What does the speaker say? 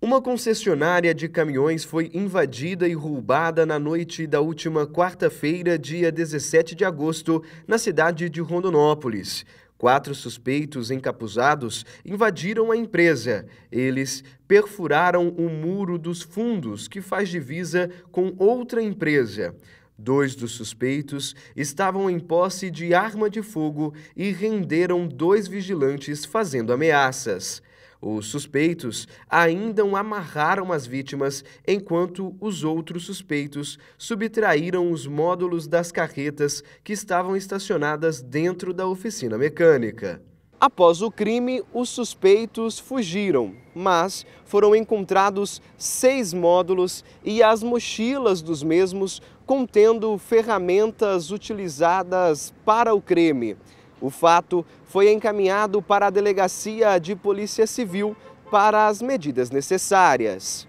Uma concessionária de caminhões foi invadida e roubada na noite da última quarta-feira, dia 17 de agosto, na cidade de Rondonópolis. Quatro suspeitos encapuzados invadiram a empresa. Eles perfuraram o muro dos fundos, que faz divisa com outra empresa. Dois dos suspeitos estavam em posse de arma de fogo e renderam dois vigilantes fazendo ameaças. Os suspeitos ainda amarraram as vítimas, enquanto os outros suspeitos subtraíram os módulos das carretas que estavam estacionadas dentro da oficina mecânica. Após o crime, os suspeitos fugiram, mas foram encontrados seis módulos e as mochilas dos mesmos contendo ferramentas utilizadas para o crime. O fato foi encaminhado para a Delegacia de Polícia Civil para as medidas necessárias.